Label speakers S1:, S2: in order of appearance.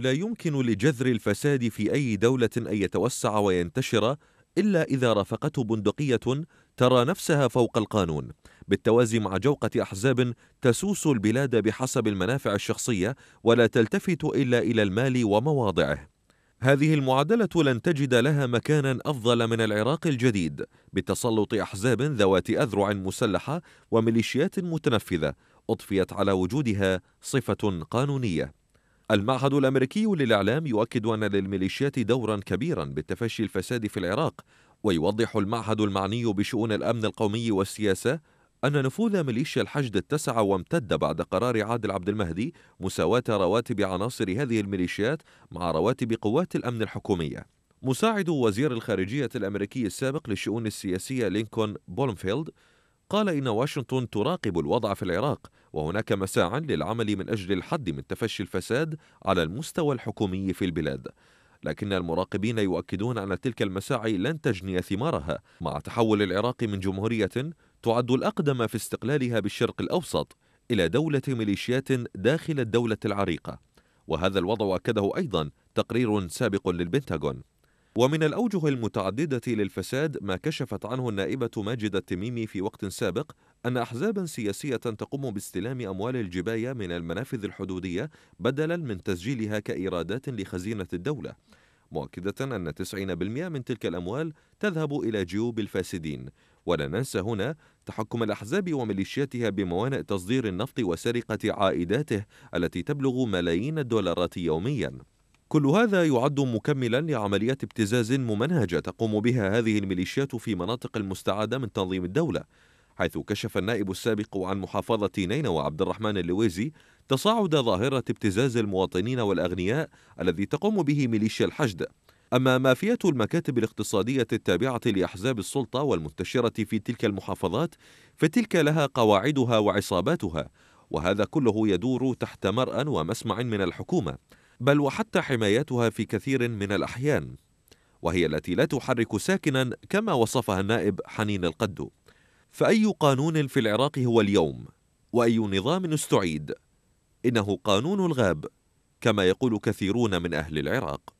S1: لا يمكن لجذر الفساد في أي دولة أن يتوسع وينتشر إلا إذا رافقته بندقية ترى نفسها فوق القانون بالتوازي مع جوقة أحزاب تسوس البلاد بحسب المنافع الشخصية ولا تلتفت إلا إلى المال ومواضعه هذه المعادلة لن تجد لها مكانا أفضل من العراق الجديد بتسلط أحزاب ذوات أذرع مسلحة وميليشيات متنفذة أضفيت على وجودها صفة قانونية المعهد الأمريكي للإعلام يؤكد أن للميليشيات دورا كبيرا بالتفشي الفساد في العراق ويوضح المعهد المعني بشؤون الأمن القومي والسياسة أن نفوذ ميليشيا الحشد اتسع وامتد بعد قرار عادل عبد المهدي مساواة رواتب عناصر هذه الميليشيات مع رواتب قوات الأمن الحكومية مساعد وزير الخارجية الأمريكي السابق للشؤون السياسية لينكون بولمفيلد قال إن واشنطن تراقب الوضع في العراق وهناك مساع للعمل من أجل الحد من تفشي الفساد على المستوى الحكومي في البلاد لكن المراقبين يؤكدون أن تلك المساعي لن تجني ثمارها مع تحول العراق من جمهورية تعد الأقدم في استقلالها بالشرق الأوسط إلى دولة ميليشيات داخل الدولة العريقة وهذا الوضع أكده أيضا تقرير سابق للبنتاغون ومن الأوجه المتعددة للفساد ما كشفت عنه النائبة ماجد التميمي في وقت سابق أن أحزابا سياسية تقوم باستلام أموال الجباية من المنافذ الحدودية بدلا من تسجيلها كإيرادات لخزينة الدولة مؤكدة أن 90% من تلك الأموال تذهب إلى جيوب الفاسدين ولا ننسى هنا تحكم الأحزاب وميليشياتها بموانئ تصدير النفط وسرقة عائداته التي تبلغ ملايين الدولارات يومياً كل هذا يعد مكملا لعمليات ابتزاز ممنهجة تقوم بها هذه الميليشيات في مناطق المستعادة من تنظيم الدولة حيث كشف النائب السابق عن محافظة نينوى عبد الرحمن اللويزي تصاعد ظاهرة ابتزاز المواطنين والأغنياء الذي تقوم به ميليشيا الحشد أما مافية المكاتب الاقتصادية التابعة لأحزاب السلطة والمنتشرة في تلك المحافظات فتلك لها قواعدها وعصاباتها وهذا كله يدور تحت مرأى ومسمع من الحكومة بل وحتى حمايتها في كثير من الأحيان وهي التي لا تحرك ساكنا كما وصفها النائب حنين القدو فأي قانون في العراق هو اليوم وأي نظام استعيد إنه قانون الغاب كما يقول كثيرون من أهل العراق